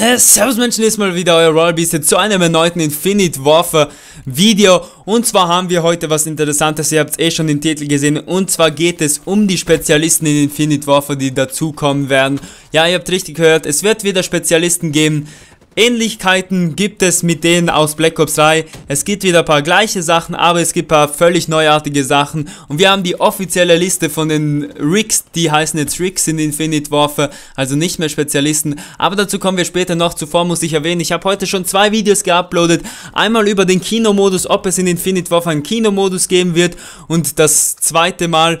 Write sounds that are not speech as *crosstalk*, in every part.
Äh, servus Menschen, ist mal wieder euer Royal Beast zu einem erneuten Infinite Warfare Video und zwar haben wir heute was interessantes, ihr habt es eh schon den Titel gesehen und zwar geht es um die Spezialisten in Infinite Warfare, die dazukommen werden. Ja, ihr habt richtig gehört, es wird wieder Spezialisten geben, Ähnlichkeiten gibt es mit denen aus Black Ops 3. Es gibt wieder ein paar gleiche Sachen, aber es gibt ein paar völlig neuartige Sachen. Und wir haben die offizielle Liste von den Rigs, die heißen jetzt Rigs in Infinite Warfare, also nicht mehr Spezialisten. Aber dazu kommen wir später noch. Zuvor muss ich erwähnen, ich habe heute schon zwei Videos geuploadet. Einmal über den Kinomodus, ob es in Infinite Warfare einen Kinomodus geben wird. Und das zweite Mal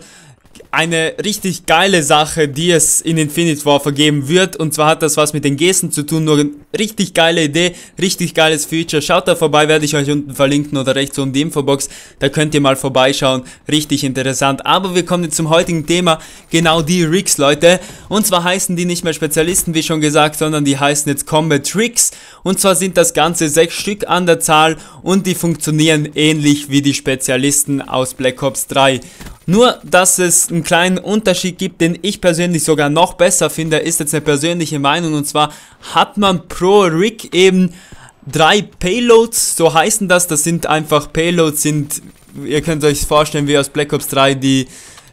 eine richtig geile Sache, die es in Infinite Warfare geben wird. Und zwar hat das was mit den Gesten zu tun. Nur eine richtig geile Idee, richtig geiles Feature. Schaut da vorbei, werde ich euch unten verlinken oder rechts um die Infobox. Da könnt ihr mal vorbeischauen. Richtig interessant. Aber wir kommen jetzt zum heutigen Thema. Genau die Rigs, Leute. Und zwar heißen die nicht mehr Spezialisten, wie schon gesagt, sondern die heißen jetzt Combat Rigs. Und zwar sind das Ganze sechs Stück an der Zahl und die funktionieren ähnlich wie die Spezialisten aus Black Ops 3. Nur, dass es es einen kleinen Unterschied gibt, den ich persönlich sogar noch besser finde, ist jetzt eine persönliche Meinung und zwar hat man pro Rig eben drei Payloads, so heißen das, das sind einfach Payloads sind, ihr könnt euch vorstellen wie aus Black Ops 3 die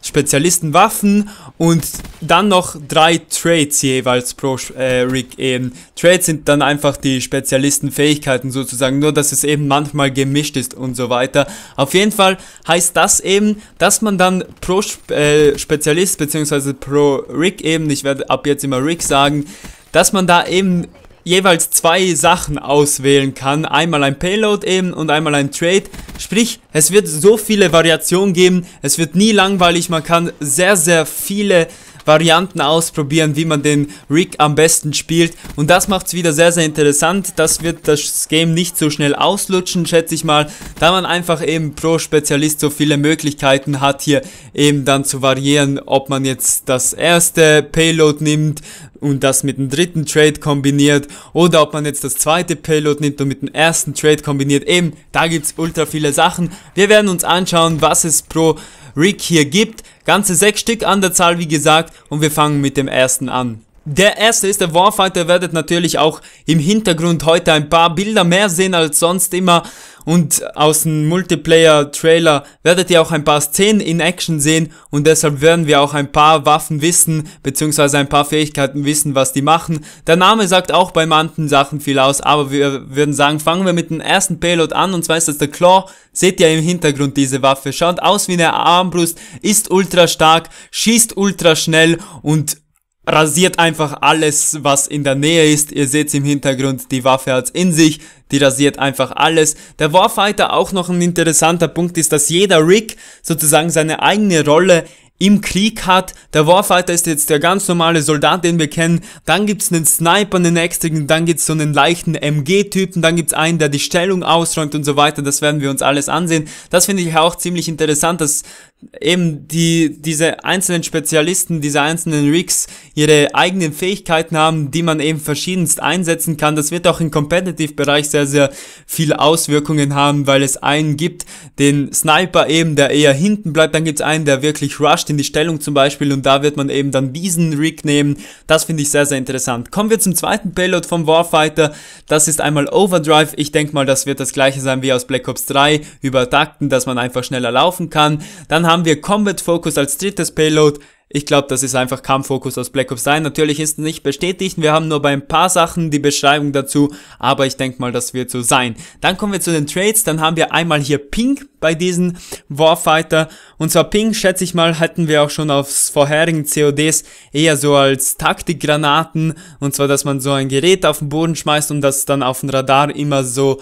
Spezialistenwaffen und dann noch drei Trades jeweils pro äh, Rig eben. Ähm, Trades sind dann einfach die Spezialistenfähigkeiten sozusagen, nur dass es eben manchmal gemischt ist und so weiter. Auf jeden Fall heißt das eben, dass man dann pro äh, Spezialist bzw. pro Rig eben, ich werde ab jetzt immer Rig sagen, dass man da eben jeweils zwei Sachen auswählen kann. Einmal ein Payload eben und einmal ein Trade. Sprich, es wird so viele Variationen geben. Es wird nie langweilig. Man kann sehr, sehr viele Varianten ausprobieren, wie man den Rig am besten spielt. Und das macht es wieder sehr, sehr interessant. Das wird das Game nicht so schnell auslutschen, schätze ich mal, da man einfach eben pro Spezialist so viele Möglichkeiten hat, hier eben dann zu variieren, ob man jetzt das erste Payload nimmt, und das mit dem dritten Trade kombiniert oder ob man jetzt das zweite Payload nimmt und mit dem ersten Trade kombiniert. Eben, da gibt's ultra viele Sachen. Wir werden uns anschauen, was es pro Rig hier gibt. Ganze sechs Stück an der Zahl, wie gesagt, und wir fangen mit dem ersten an. Der erste ist der Warfighter, ihr werdet natürlich auch im Hintergrund heute ein paar Bilder mehr sehen als sonst immer und aus dem Multiplayer-Trailer werdet ihr auch ein paar Szenen in Action sehen und deshalb werden wir auch ein paar Waffen wissen, beziehungsweise ein paar Fähigkeiten wissen, was die machen. Der Name sagt auch bei manchen Sachen viel aus, aber wir würden sagen, fangen wir mit dem ersten Payload an und zwar ist das der Claw. Seht ihr im Hintergrund diese Waffe, schaut aus wie eine Armbrust, ist ultra stark, schießt ultra schnell und rasiert einfach alles, was in der Nähe ist. Ihr seht im Hintergrund, die Waffe hat in sich, die rasiert einfach alles. Der Warfighter auch noch ein interessanter Punkt ist, dass jeder Rick sozusagen seine eigene Rolle im Krieg hat. Der Warfighter ist jetzt der ganz normale Soldat, den wir kennen. Dann gibt's einen Sniper, einen extrigen, dann gibt's so einen leichten MG-Typen, dann gibt's einen, der die Stellung ausräumt und so weiter. Das werden wir uns alles ansehen. Das finde ich auch ziemlich interessant, dass eben die, diese einzelnen Spezialisten, diese einzelnen Rigs ihre eigenen Fähigkeiten haben, die man eben verschiedenst einsetzen kann. Das wird auch im Competitive-Bereich sehr, sehr viel Auswirkungen haben, weil es einen gibt, den Sniper eben, der eher hinten bleibt, dann gibt es einen, der wirklich rusht in die Stellung zum Beispiel und da wird man eben dann diesen Rig nehmen. Das finde ich sehr, sehr interessant. Kommen wir zum zweiten Payload vom Warfighter. Das ist einmal Overdrive. Ich denke mal, das wird das gleiche sein wie aus Black Ops 3 über Takten, dass man einfach schneller laufen kann. Dann haben haben wir Combat Focus als drittes Payload. Ich glaube, das ist einfach Kampffokus aus Black Ops 3. Natürlich ist nicht bestätigt. Wir haben nur bei ein paar Sachen die Beschreibung dazu. Aber ich denke mal, das wird so sein. Dann kommen wir zu den Trades. Dann haben wir einmal hier Pink bei diesen Warfighter. Und zwar Pink, schätze ich mal, hatten wir auch schon aufs vorherigen CODs eher so als Taktikgranaten. Und zwar, dass man so ein Gerät auf den Boden schmeißt und das dann auf dem Radar immer so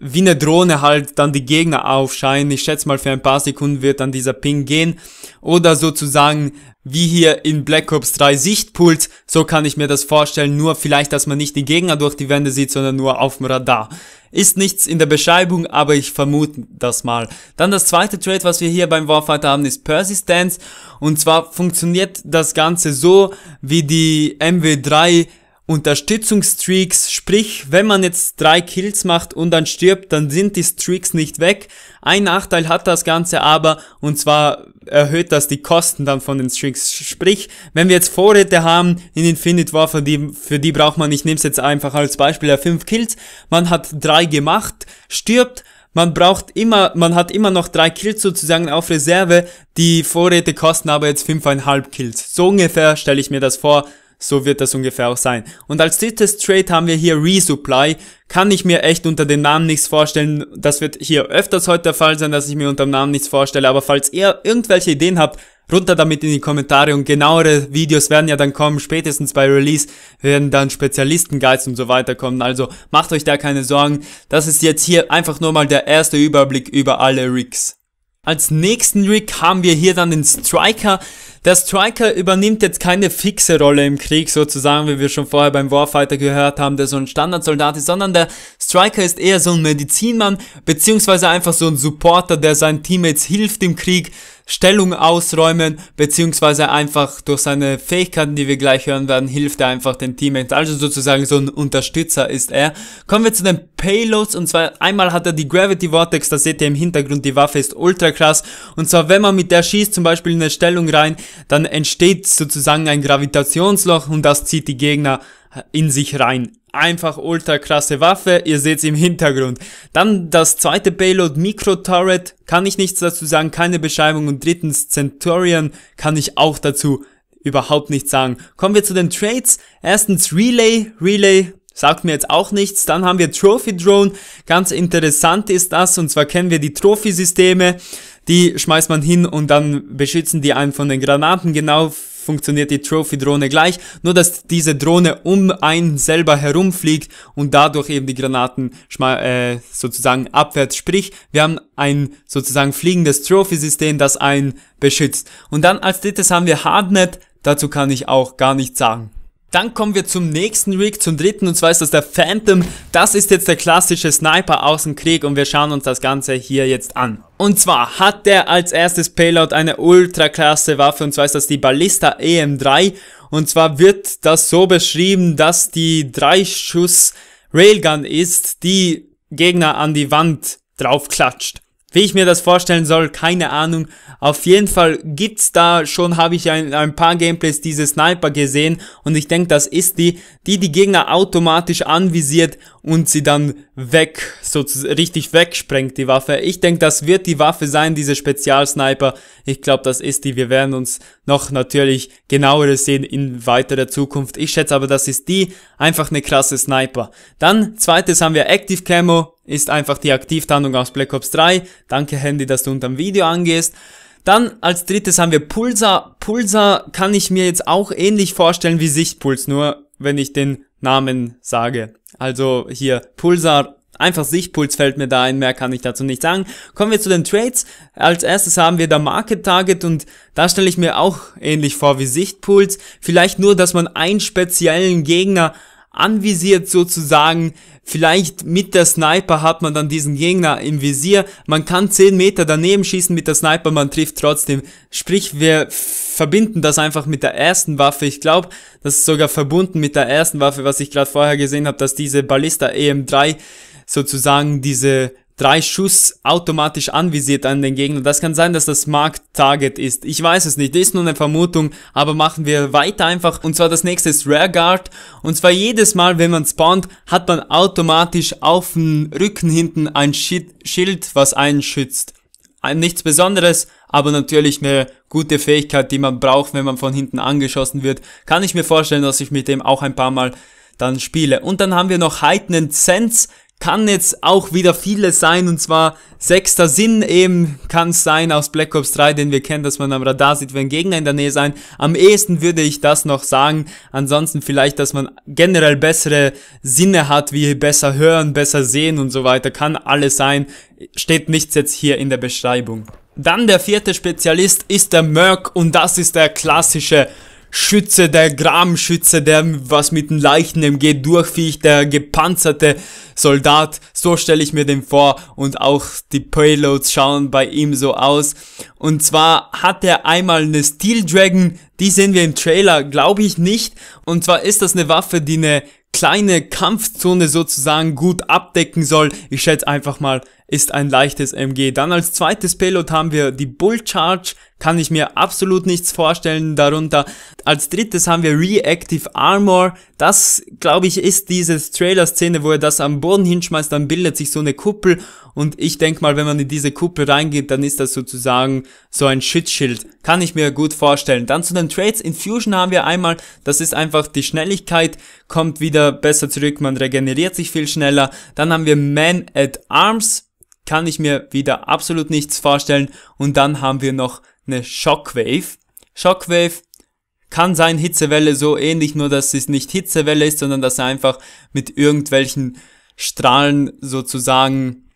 wie eine Drohne halt dann die Gegner aufscheinen. Ich schätze mal, für ein paar Sekunden wird dann dieser Ping gehen. Oder sozusagen wie hier in Black Ops 3 Sichtpult. So kann ich mir das vorstellen. Nur vielleicht, dass man nicht die Gegner durch die Wände sieht, sondern nur auf dem Radar. Ist nichts in der Beschreibung, aber ich vermute das mal. Dann das zweite Trade, was wir hier beim Warfighter haben, ist Persistence. Und zwar funktioniert das Ganze so, wie die MW3 Unterstützungsstreaks, sprich, wenn man jetzt drei Kills macht und dann stirbt, dann sind die Streaks nicht weg. Ein Nachteil hat das Ganze aber, und zwar erhöht das die Kosten dann von den Streaks. Sprich, wenn wir jetzt Vorräte haben in Infinite War, für die, für die braucht man, ich nehme es jetzt einfach als Beispiel, ja, fünf Kills, man hat drei gemacht, stirbt, man braucht immer, man hat immer noch drei Kills sozusagen auf Reserve. Die Vorräte kosten aber jetzt fünfeinhalb Kills. So ungefähr stelle ich mir das vor, so wird das ungefähr auch sein. Und als drittes Trade haben wir hier Resupply. Kann ich mir echt unter dem Namen nichts vorstellen. Das wird hier öfters heute der Fall sein, dass ich mir unter dem Namen nichts vorstelle. Aber falls ihr irgendwelche Ideen habt, runter damit in die Kommentare und genauere Videos werden ja dann kommen, spätestens bei Release werden dann Spezialistenguides und so weiter kommen, also macht euch da keine Sorgen, das ist jetzt hier einfach nur mal der erste Überblick über alle Rigs. Als nächsten Rig haben wir hier dann den Striker. Der Striker übernimmt jetzt keine fixe Rolle im Krieg sozusagen, wie wir schon vorher beim Warfighter gehört haben, der so ein Standardsoldat ist, sondern der Striker ist eher so ein Medizinmann, beziehungsweise einfach so ein Supporter, der seinen Teammates hilft im Krieg, Stellung ausräumen, beziehungsweise einfach durch seine Fähigkeiten, die wir gleich hören werden, hilft er einfach den Teammates. Also sozusagen so ein Unterstützer ist er. Kommen wir zu den Payloads und zwar einmal hat er die Gravity Vortex, das seht ihr im Hintergrund, die Waffe ist ultra krass und zwar wenn man mit der schießt, zum Beispiel in eine Stellung rein, dann entsteht sozusagen ein Gravitationsloch und das zieht die Gegner in sich rein einfach ultra krasse Waffe, ihr seht im Hintergrund. Dann das zweite Payload Micro Turret, kann ich nichts dazu sagen, keine Beschreibung und drittens Centurion kann ich auch dazu überhaupt nichts sagen. Kommen wir zu den Trades. Erstens Relay, Relay sagt mir jetzt auch nichts. Dann haben wir Trophy Drone, ganz interessant ist das und zwar kennen wir die Trophy Systeme, die schmeißt man hin und dann beschützen die einen von den Granaten genau funktioniert die Trophy-Drohne gleich, nur dass diese Drohne um einen selber herumfliegt und dadurch eben die Granaten äh, sozusagen abwärts. Sprich, wir haben ein sozusagen fliegendes Trophy-System, das einen beschützt. Und dann als drittes haben wir Hardnet, dazu kann ich auch gar nichts sagen. Dann kommen wir zum nächsten Rig, zum dritten, und zwar ist das der Phantom. Das ist jetzt der klassische Sniper aus dem Krieg und wir schauen uns das Ganze hier jetzt an. Und zwar hat der als erstes Payload eine ultraklasse Waffe, und zwar ist das die Ballista EM3. Und zwar wird das so beschrieben, dass die 3-Schuss Railgun ist, die Gegner an die Wand draufklatscht. Wie ich mir das vorstellen soll, keine Ahnung. Auf jeden Fall gibt's da schon, habe ich ein, ein paar Gameplays diese Sniper gesehen und ich denke, das ist die, die die Gegner automatisch anvisiert und sie dann weg, so richtig wegsprengt die Waffe. Ich denke, das wird die Waffe sein, diese Spezialsniper. Ich glaube, das ist die. Wir werden uns noch natürlich genaueres sehen in weiterer Zukunft. Ich schätze aber, das ist die. Einfach eine krasse Sniper. Dann zweites haben wir Active Camo ist einfach die Aktivtarnung aus Black Ops 3. Danke Handy, dass du unterm Video angehst. Dann als drittes haben wir Pulsar. Pulsar kann ich mir jetzt auch ähnlich vorstellen wie Sichtpuls, nur wenn ich den Namen sage. Also hier Pulsar, einfach Sichtpuls fällt mir da ein, mehr kann ich dazu nicht sagen. Kommen wir zu den Trades. Als erstes haben wir da Market Target und da stelle ich mir auch ähnlich vor wie Sichtpuls. Vielleicht nur, dass man einen speziellen Gegner anvisiert sozusagen. Vielleicht mit der Sniper hat man dann diesen Gegner im Visier. Man kann 10 Meter daneben schießen mit der Sniper, man trifft trotzdem. Sprich, wir verbinden das einfach mit der ersten Waffe. Ich glaube, das ist sogar verbunden mit der ersten Waffe, was ich gerade vorher gesehen habe, dass diese Ballista EM3 sozusagen diese drei Schuss automatisch anvisiert an den Gegner. Das kann sein, dass das Markt Target ist. Ich weiß es nicht, das ist nur eine Vermutung, aber machen wir weiter einfach. Und zwar das nächste ist Rare Guard. Und zwar jedes Mal, wenn man spawnt, hat man automatisch auf dem Rücken hinten ein Schild, was einen schützt. Nichts Besonderes, aber natürlich eine gute Fähigkeit, die man braucht, wenn man von hinten angeschossen wird. Kann ich mir vorstellen, dass ich mit dem auch ein paar Mal dann spiele. Und dann haben wir noch Heightened Sense kann jetzt auch wieder vieles sein und zwar sechster Sinn eben kann es sein aus Black Ops 3, den wir kennen, dass man am Radar sieht, wenn Gegner in der Nähe sein. Am ehesten würde ich das noch sagen. Ansonsten vielleicht, dass man generell bessere Sinne hat, wie besser hören, besser sehen und so weiter. Kann alles sein. Steht nichts jetzt hier in der Beschreibung. Dann der vierte Spezialist ist der Merc und das ist der klassische Schütze, der Grabenschütze, der was mit den Leichen geht, durchfiecht, der gepanzerte Soldat, so stelle ich mir den vor und auch die Payloads schauen bei ihm so aus. Und zwar hat er einmal eine Steel Dragon, die sehen wir im Trailer, glaube ich nicht. Und zwar ist das eine Waffe, die eine kleine Kampfzone sozusagen gut abdecken soll. Ich schätze einfach mal, ist ein leichtes MG. Dann als zweites Payload haben wir die Bull Charge, kann ich mir absolut nichts vorstellen darunter. Als drittes haben wir Reactive Armor. Das, glaube ich, ist diese Trailer-Szene, wo er das am Boden hinschmeißt, dann bildet sich so eine Kuppel. Und ich denke mal, wenn man in diese Kuppel reingeht, dann ist das sozusagen so ein Schutzschild. Kann ich mir gut vorstellen. Dann zu den Trades. Infusion haben wir einmal. Das ist einfach die Schnelligkeit, kommt wieder besser zurück, man regeneriert sich viel schneller. Dann haben wir Man at Arms. Kann ich mir wieder absolut nichts vorstellen. Und dann haben wir noch eine Shockwave. Shockwave kann sein Hitzewelle so ähnlich, nur dass es nicht Hitzewelle ist, sondern dass er einfach mit irgendwelchen Strahlen sozusagen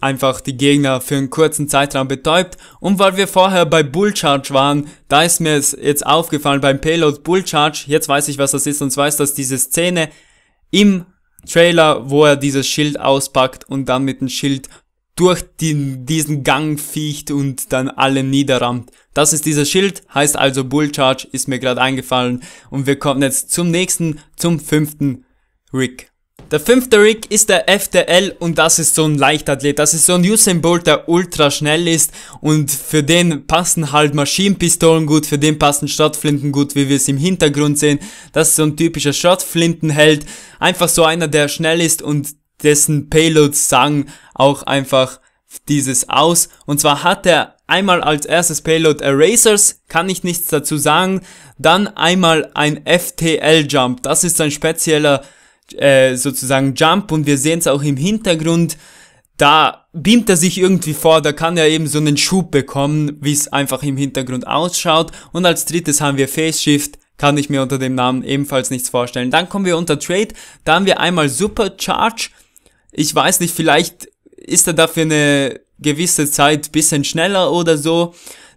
einfach die Gegner für einen kurzen Zeitraum betäubt. Und weil wir vorher bei Bull Charge waren, da ist mir es jetzt aufgefallen beim Payload Bull Charge, jetzt weiß ich, was das ist und zwar ist das diese Szene im Trailer, wo er dieses Schild auspackt und dann mit dem Schild durch den, diesen Gang fiecht und dann alle niederrammt. Das ist dieser Schild, heißt also Bull Charge, ist mir gerade eingefallen. Und wir kommen jetzt zum nächsten, zum fünften Rick. Der fünfte Rick ist der FTL und das ist so ein Leichtathlet. Das ist so ein Usain Bolt, der ultra schnell ist und für den passen halt Maschinenpistolen gut, für den passen Schrottflinten gut, wie wir es im Hintergrund sehen. Das ist so ein typischer Schrottflintenheld. Einfach so einer, der schnell ist und dessen Payload sang auch einfach dieses aus. Und zwar hat er einmal als erstes Payload Erasers, kann ich nichts dazu sagen. Dann einmal ein FTL Jump. Das ist ein spezieller äh, sozusagen Jump und wir sehen es auch im Hintergrund. Da beamt er sich irgendwie vor, da kann er eben so einen Schub bekommen, wie es einfach im Hintergrund ausschaut. Und als drittes haben wir Face Shift, kann ich mir unter dem Namen ebenfalls nichts vorstellen. Dann kommen wir unter Trade, da haben wir einmal Supercharge, ich weiß nicht, vielleicht ist er dafür eine gewisse Zeit bisschen schneller oder so.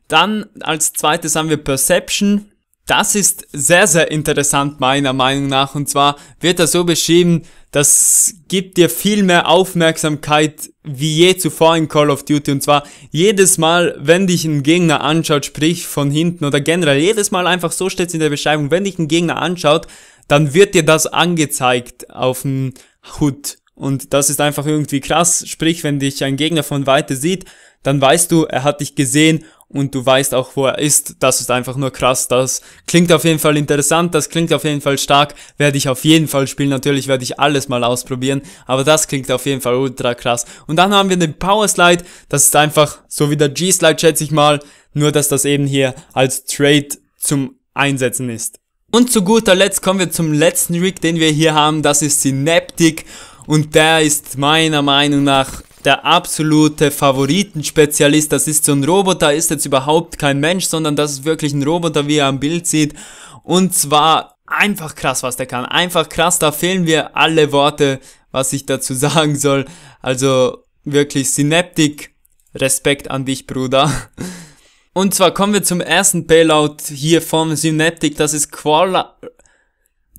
Dann als zweites haben wir Perception. Das ist sehr, sehr interessant meiner Meinung nach. Und zwar wird das so beschrieben, das gibt dir viel mehr Aufmerksamkeit wie je zuvor in Call of Duty. Und zwar jedes Mal, wenn dich ein Gegner anschaut, sprich von hinten oder generell, jedes Mal einfach so steht es in der Beschreibung, wenn dich ein Gegner anschaut, dann wird dir das angezeigt auf dem Hut. Und das ist einfach irgendwie krass. Sprich, wenn dich ein Gegner von Weite sieht, dann weißt du, er hat dich gesehen und du weißt auch, wo er ist. Das ist einfach nur krass. Das klingt auf jeden Fall interessant, das klingt auf jeden Fall stark. Werde ich auf jeden Fall spielen. Natürlich werde ich alles mal ausprobieren, aber das klingt auf jeden Fall ultra krass. Und dann haben wir den Power Slide. Das ist einfach so wie der G-Slide, schätze ich mal. Nur, dass das eben hier als Trade zum Einsetzen ist. Und zu guter Letzt kommen wir zum letzten Rig, den wir hier haben. Das ist Synaptic. Und der ist meiner Meinung nach der absolute Favoritenspezialist. Das ist so ein Roboter, ist jetzt überhaupt kein Mensch, sondern das ist wirklich ein Roboter, wie er am Bild sieht. Und zwar einfach krass, was der kann. Einfach krass, da fehlen mir alle Worte, was ich dazu *laughs* sagen soll. Also wirklich Synaptik. Respekt an dich, Bruder. Und zwar kommen wir zum ersten Payload hier vom Synaptic. Das ist Qual,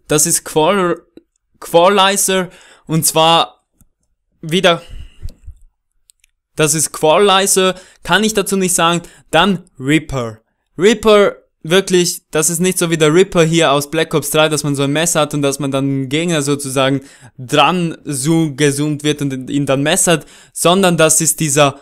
das ist Qual Qualizer und zwar wieder das ist Qualizer, kann ich dazu nicht sagen, dann Reaper. Reaper wirklich, das ist nicht so wie der Ripper hier aus Black Ops 3, dass man so ein Messer hat und dass man dann Gegner sozusagen dran zoom, gezoomt wird und ihn dann messert, sondern das ist dieser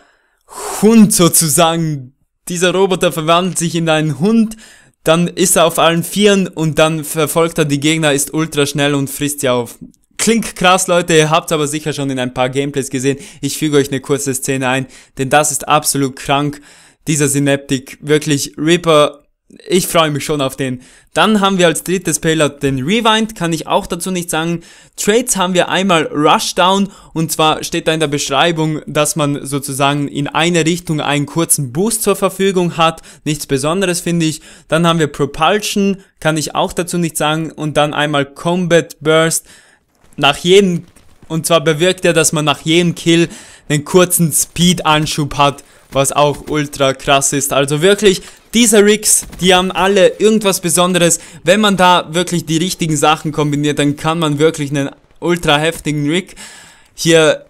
Hund sozusagen. Dieser Roboter verwandelt sich in einen Hund, dann ist er auf allen Vieren und dann verfolgt er die Gegner, ist ultra schnell und frisst sie auf. Klingt krass, Leute, ihr habt aber sicher schon in ein paar Gameplays gesehen. Ich füge euch eine kurze Szene ein, denn das ist absolut krank. Dieser Synaptic, wirklich Reaper ich freue mich schon auf den. Dann haben wir als drittes Payload den Rewind, kann ich auch dazu nicht sagen. Trades haben wir einmal Rushdown und zwar steht da in der Beschreibung, dass man sozusagen in eine Richtung einen kurzen Boost zur Verfügung hat. Nichts Besonderes finde ich. Dann haben wir Propulsion, kann ich auch dazu nicht sagen. Und dann einmal Combat Burst. Nach jedem, und zwar bewirkt er, dass man nach jedem Kill einen kurzen Speed-Anschub hat was auch ultra krass ist. Also wirklich, diese Rigs, die haben alle irgendwas Besonderes. Wenn man da wirklich die richtigen Sachen kombiniert, dann kann man wirklich einen ultra heftigen Rig hier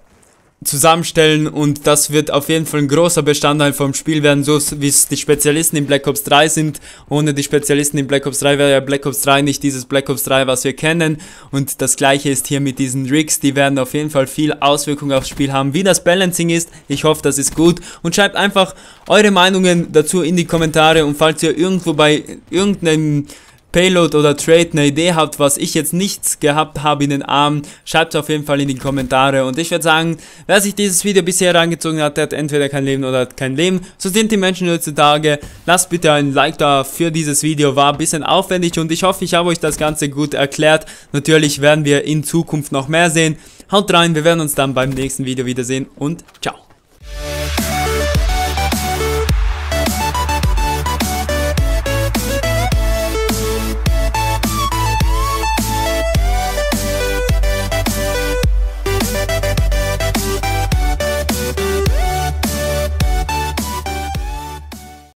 zusammenstellen und das wird auf jeden Fall ein großer Bestandteil vom Spiel werden, so wie es die Spezialisten in Black Ops 3 sind. Ohne die Spezialisten in Black Ops 3 wäre ja Black Ops 3 nicht dieses Black Ops 3, was wir kennen. Und das gleiche ist hier mit diesen Rigs, die werden auf jeden Fall viel Auswirkungen aufs Spiel haben. Wie das Balancing ist, ich hoffe, das ist gut und schreibt einfach eure Meinungen dazu in die Kommentare und falls ihr irgendwo bei irgendeinem Payload oder Trade eine Idee habt, was ich jetzt nichts gehabt habe in den Armen, schreibt es auf jeden Fall in die Kommentare. Und ich würde sagen, wer sich dieses Video bisher reingezogen hat, der hat entweder kein Leben oder hat kein Leben. So sind die Menschen heutzutage. Lasst bitte ein Like da für dieses Video. War ein bisschen aufwendig und ich hoffe, ich habe euch das Ganze gut erklärt. Natürlich werden wir in Zukunft noch mehr sehen. Haut rein, wir werden uns dann beim nächsten Video wiedersehen und ciao.